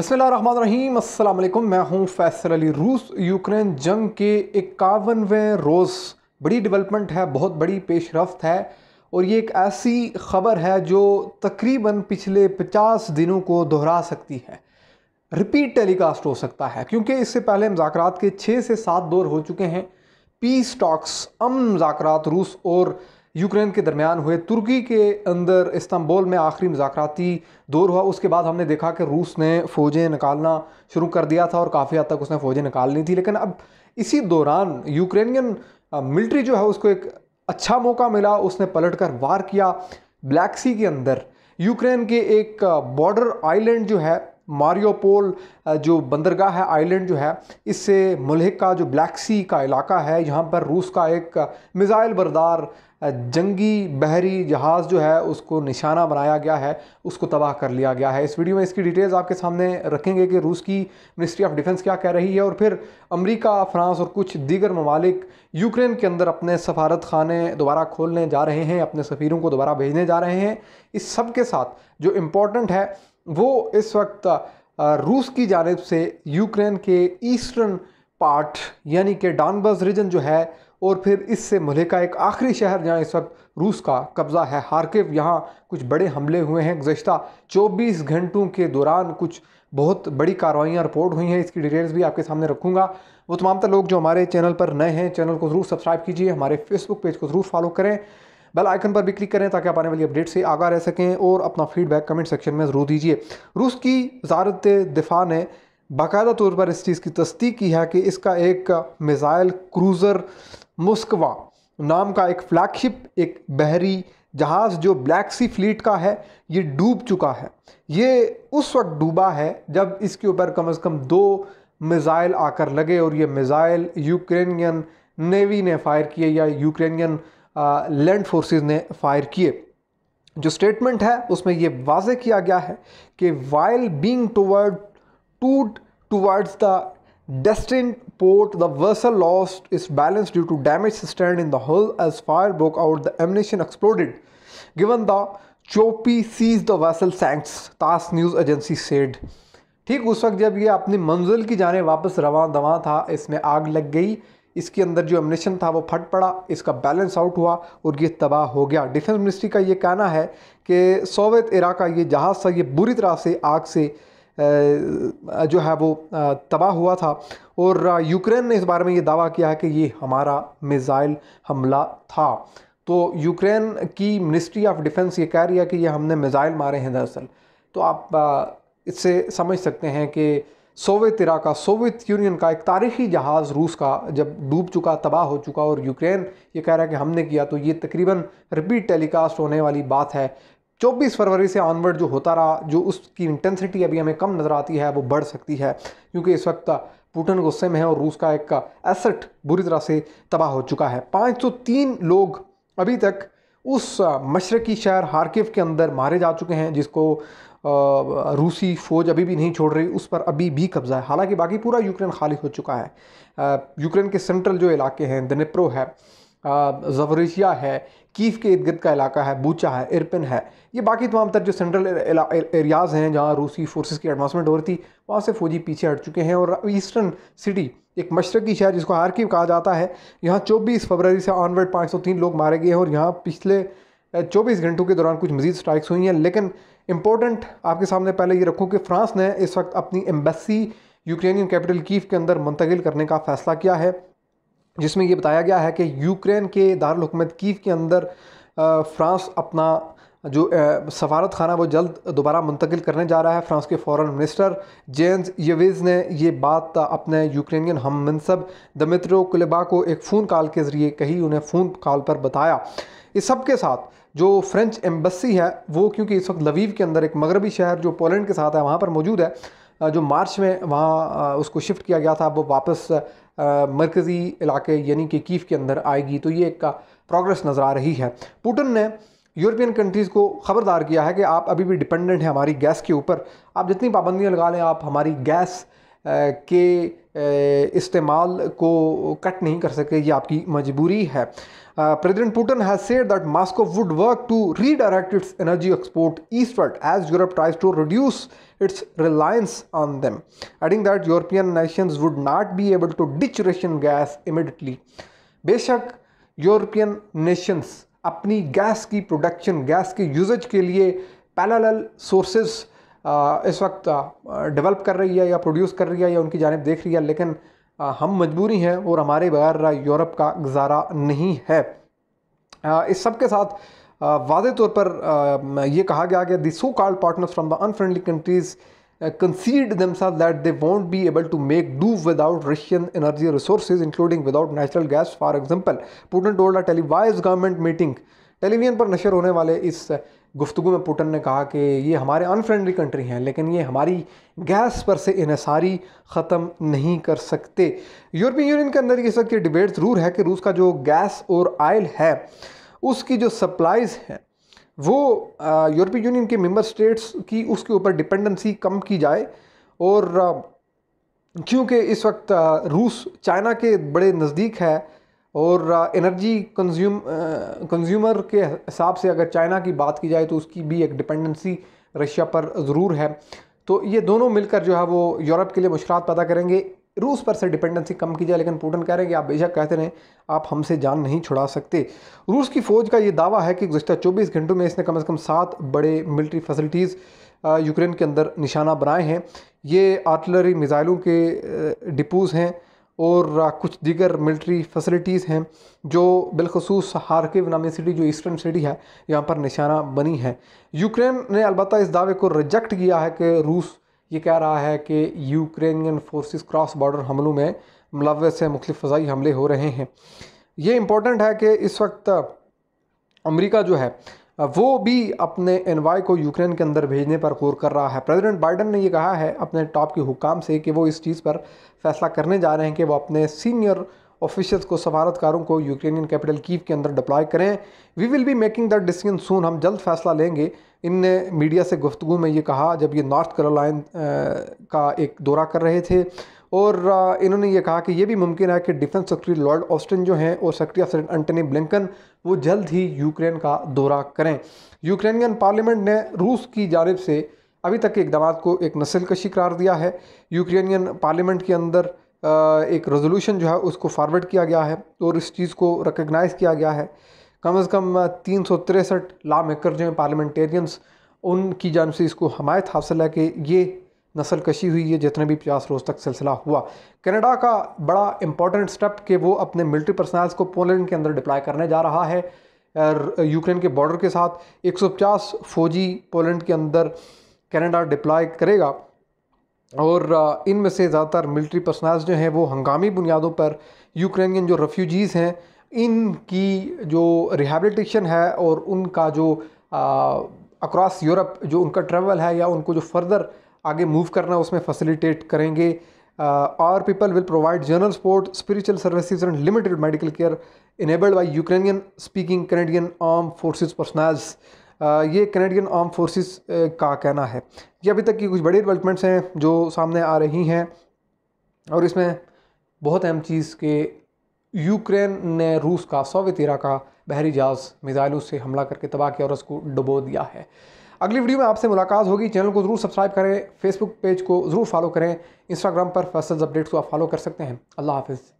बसमीम अल्लाम मैं हूं फैसल अली रूस यूक्रेन जंग के इक्यावनवें रोज़ बड़ी डेवलपमेंट है बहुत बड़ी पेशरफ है और ये एक ऐसी ख़बर है जो तकरीबन पिछले 50 दिनों को दोहरा सकती है रिपीट टेलीकास्ट हो सकता है क्योंकि इससे पहले मुजाकर के छः से सात दौर हो चुके हैं पीस टॉक्स अम मजाक रूस और यूक्रेन के दरमियान हुए तुर्की के अंदर इस्तांबुल में आखिरी मुजाकती दौर हुआ उसके बाद हमने देखा कि रूस ने फ़ौजें निकालना शुरू कर दिया था और काफ़ी हद तक उसने फ़ौजें निकालनी थी लेकिन अब इसी दौरान यूक्रेनियन मिलिट्री जो है उसको एक अच्छा मौका मिला उसने पलट कर वार किया ब्लैक सी के अंदर यूक्रेन के एक बॉर्डर आइलैंड जो है मारियोपोल जो बंदरगाह है आइलैंड जो है इससे मलहक का जो ब्लैक सी का इलाका है यहाँ पर रूस का एक मिज़ाइल बरदार जंगी बहरी जहाज़ जो है उसको निशाना बनाया गया है उसको तबाह कर लिया गया है इस वीडियो में इसकी डिटेल्स आपके सामने रखेंगे कि रूस की मिनिस्ट्री ऑफ डिफेंस क्या कह रही है और फिर अमेरिका फ्रांस और कुछ दीगर ममालिक यूक्रेन के अंदर अपने सफारत खाने दोबारा खोलने जा रहे हैं अपने सफ़ीरों को दोबारा भेजने जा रहे हैं इस सब के साथ जो इम्पोर्टेंट है वो इस वक्त रूस की जानब से यूक्रेन के ईस्टर्न पार्ट यानी कि डानबस रीजन जो है और फिर इससे मलिका एक आखिरी शहर जहाँ इस वक्त रूस का कब्ज़ा है हार्किव यहाँ कुछ बड़े हमले हुए हैं गुजशत चौबीस घंटों के दौरान कुछ बहुत बड़ी कार्रवाइयाँ रिपोर्ट हुई हैं इसकी डिटेल्स भी आपके सामने रखूँगा वो तमाम तर लोग जो हमारे चैनल पर नए हैं चैनल को ज़रूर सब्सक्राइब कीजिए हमारे फेसबुक पेज को ज़रूर फॉलो करें बेल आइकन पर भी क्लिक करें ताकि आप आने वाली अपडेट से आगा रह सकें और अपना फीडबैक कमेंट सेक्शन में ज़रूर दीजिए रूस की वजारत दिफा ने बाकायदा तौर पर इस चीज़ की तस्दीक की है कि इसका एक मिज़ाइल क्रूज़र मुस्कवा नाम का एक फ्लैगशिप एक बहरी जहाज़ जो ब्लैक सी फ्लीट का है ये डूब चुका है ये उस वक्त डूबा है जब इसके ऊपर कम अज़ कम दो मिज़ाइल आकर लगे और ये मिज़ाइल यूक्रेनियन नेवी ने फायर किए या यूक्रेनियन लैंड फोर्सेस ने फायर किए जो स्टेटमेंट है उसमें यह वाज किया गया है कि वाइल बींग टूवर्ड to towards the destination port the vessel lost its balance due to damage sustained in the hull as fire broke out the ammunition exploded given the choppy seas the vessel sank TASS news agency said ठीक उस वक्त जब ये अपनी मंजिल की जाने वापस रवा दवा था इसमें आग लग गई इसके अंदर जो एमनेशन था वो फट पड़ा इसका बैलेंस आउट हुआ और ये तबाह हो गया डिफेंस मिनिस्ट्री का ये कहना है कि सोवियत इराक का ये जहाज़ था ये बुरी तरह से आग से जो है वो तबाह हुआ था और यूक्रेन ने इस बारे में ये दावा किया है कि ये हमारा मिज़ाइल हमला था तो यूक्रेन की मिनिस्ट्री ऑफ डिफेंस ये कह रही है कि ये हमने मिज़ाइल मारे हैं दरअसल तो आप इससे समझ सकते हैं कि सोवियत इराक का सोवियत यूनियन का एक तारीखी जहाज़ रूस का जब डूब चुका तबाह हो चुका और यूक्रेन ये कह रहा है कि हमने किया तो ये तकरीबन रिपीट टेलीकास्ट होने वाली बात है 24 फरवरी से ऑनवर्ड जो होता रहा जो उसकी इंटेंसिटी अभी हमें कम नज़र आती है वो बढ़ सकती है क्योंकि इस वक्त पुटन गुस्से में है और रूस का एक एसेट बुरी तरह से तबाह हो चुका है 503 लोग अभी तक उस मशरकी शहर हार्किव के अंदर मारे जा चुके हैं जिसको रूसी फौज अभी भी नहीं छोड़ रही उस पर अभी भी कब्ज़ा है हालांकि बाकी पूरा यूक्रेन खाली हो चुका है यूक्रेन के सेंट्रल जो इलाके हैं दनेप्रो है जवरेशिया है कीफ़ के इर्द का इलाका है बूचा है इरपिन है ये बाकी तमाम तर जो सेंट्रल एरियाज़ हैं जहाँ रूसी फोर्सेस की एडवांसमेंट हो रही थी वहाँ से फौजी पीछे हट चुके हैं और ईस्टर्न सिटी एक मशरकी शहर जिसको हारकीव कहा जाता है यहाँ चौबीस फरवरी से ऑनवर्ड पाँच सौ तीन लोग मारे गए हैं और यहाँ पिछले चौबीस घंटों के दौरान कुछ मजीद स्ट्राइक्स हुई हैं लेकिन इंपॉर्टेंट आपके सामने पहले ये रखूँ कि फ्रांस ने इस वक्त अपनी एम्बेसी यूक्रेनियन कैपिटल कीव के अंदर मुंतकिल करने का फैसला किया है जिसमें यह बताया गया है कि यूक्रेन के दारकूमत कीव के अंदर फ्रांस अपना जो सफारत खाना वो जल्द दोबारा मुंतकिल करने जा रहा है फ्रांस के फॉरेन मिनिस्टर जेंस यविज़ ने ये बात अपने यूक्रेनियन हम मनसब दमित्रो कुलेबा को एक फ़ोन कॉल के ज़रिए कही उन्हें फ़ोन कॉल पर बताया इस सब के साथ जो फ्रेंच एम्बेसी है वो क्योंकि इस वक्त लवीव के अंदर एक मगरबी शहर जो पोलैंड के साथ है वहाँ पर मौजूद है जो मार्च में वहाँ उसको शिफ्ट किया गया था वो वापस मरकज़ी इलाके यानी कि कीफ के अंदर आएगी तो ये एक प्रोग्रेस नज़र आ रही है पुटन ने यूरोपियन कंट्रीज़ को खबरदार किया है कि आप अभी भी डिपेंडेंट हैं हमारी गैस के ऊपर आप जितनी पाबंदियाँ लगा लें आप हमारी गैस के इस्तेमाल को कट नहीं कर सके ये आपकी मजबूरी है president Putin has said that Moscow would work to redirect its energy export eastward as Europe tries to reduce its reliance on them adding that European nations would not be able to ditch Russian gas immediately बेशक European nations अपनी gas की production gas के uses के लिए पैलल sources इस वक्त develop कर रही है या प्रोड्यूस कर रही है या उनकी जानब देख रही है लेकिन हम मजबूरी हैं और हमारे बगैर यूरोप का गुजारा नहीं है इस सब के साथ वाज तौर पर यह कहा गया कि the so called partners from the unfriendly countries uh, conceded themselves that they won't be able to make do without Russian energy resources, including without natural gas. For example, Putin told a televised government meeting. Television पर नशर होने वाले इस गुफ्तु में Putin ने कहा कि ये हमारे अनफ्रेंडली कंट्री हैं लेकिन ये हमारी गैस पर से इसारी ख़त्म नहीं कर सकते यूरोपीय यूनियन के अंदर इस वक्त ये डिबेट ज़रूर है कि रूस का जो गैस और आयल है उसकी जो सप्लाइज़ हैं वो यूरोपीय यूनियन के मेंबर स्टेट्स की उसके ऊपर डिपेंडेंसी कम की जाए और क्योंकि इस वक्त रूस चाइना के बड़े नज़दीक है और एनर्जी कंज्यूम कंज्यूमर के हिसाब से अगर चाइना की बात की जाए तो उसकी भी एक डिपेंडेंसी रशिया पर ज़रूर है तो ये दोनों मिलकर जो है वो यूरोप के लिए मुश्किल पैदा करेंगे रूस पर से डिपेंडेंसी कम की जाए लेकिन पुटिन कह रहे हैं कि आप बेशक कहते रहें आप हमसे जान नहीं छुड़ा सकते रूस की फ़ौज का ये दावा है कि गुजशत चौबीस घंटों में इसने कम अज़ कम सात बड़े मिलिट्री फैसिलिटीज़ यूक्रेन के अंदर निशाना बनाए हैं ये आर्टलरी मिज़ाइलों के डिपोज़ हैं और कुछ दीगर मिलिट्री फैसिलिटीज़ हैं जो बिलखसूस हारकेव नामी सिटी जो ईस्टर्न सिटी है यहाँ पर निशाना बनी है यूक्रेन ने अलबत्त इस दावे को रिजेक्ट किया है कि रूस ये कह रहा है कि यूक्रेनियन फोर्सेस क्रॉस बॉर्डर हमलों में मुलव से मुख्तु फ़जाई हमले हो रहे हैं ये इम्पोर्टेंट है कि इस वक्त अमेरिका जो है वो भी अपने एनवाई को यूक्रेन के अंदर भेजने पर गौर कर रहा है प्रेसिडेंट बाइडन ने यह कहा है अपने टॉप के हुकाम से कि वो इस चीज़ पर फैसला करने जा रहे हैं कि वो अपने सीनियर ऑफिशियल्स को सफारतकारों को यूक्रेनियन कैपिटल कीव के अंदर डिप्लॉय करें we will be making that decision soon हम जल्द फैसला लेंगे इनने मीडिया से गुफ्तु में ये कहा जब ये नॉर्थ कैरोलाइन का एक दौरा कर रहे थे और इन्होंने ये कहा कि ये भी मुमकिन है कि डिफेंस सेक्रेटरी लॉर्ड ऑस्टिन जो हैं और secretary of state Antony Blinken वो जल्द ही यूक्रेन का दौरा करें यूक्रेनियन पार्लियामेंट ने रूस की जानब से अभी तक के इकदाम को एक नस्ल कशी करार दिया है यूक्रेनियन पार्लियामेंट के अंदर एक रेजोल्यूशन जो है उसको फॉरवर्ड किया गया है और इस चीज़ को रिकगनाइज़ किया गया है कम से कम तीन सौ तिरसठ ला मेकर जो हैं पार्लियामेंटेरियंस उनकी जानब से इसको हमायत हासिल है कि ये नस्ल कशी हुई है जितने भी पचास रोज़ तक सिलसिला हुआ कनाडा का बड़ा इंपॉर्टेंट स्टेप कि वो अपने मिलिट्री पर्सनल्स को पोलैंड के अंदर डिप्लाई करने जा रहा है यूक्रेन के बॉर्डर के साथ पचास फौजी पोलैंड के अंदर कनाडा डिप्लाई करेगा और इनमें से ज़्यादातर मिलिट्री पर्सनल्स जो हैं वो हंगामी बुनियादों पर यूक्रेनियन जो रेफ्यूजीज़ हैं इनकी जो रिहेबलीटेशन है और उनका जो अक्रॉस यूरोप जो उनका ट्रेवल है या उनको जो फर्दर आगे मूव करना है उसमें फैसिलिटेट करेंगे और people will provide general support spiritual services and limited medical care enabled by Ukrainian speaking Canadian arm forces personnels ये कैनेडियन आर्म फोर्सेस का कहना है ये अभी तक की कुछ बड़ी डेवलपमेंट्स हैं जो सामने आ रही हैं और इसमें बहुत अहम चीज़ के यूक्रेन ने रूस का सोवियत इरा का बहरी जहाज मिज़ाइलों से हमला करके तबाह किया और उसको डुबो दिया है अगली वीडियो में आपसे मुलाकात होगी चैनल को ज़रूर सब्सक्राइब करें फेसबुक पेज को ज़रूर फॉलो करें इंस्टाग्राम पर फैसल अपडेट्स को आप फॉलो कर सकते हैं अल्लाह हाफिज़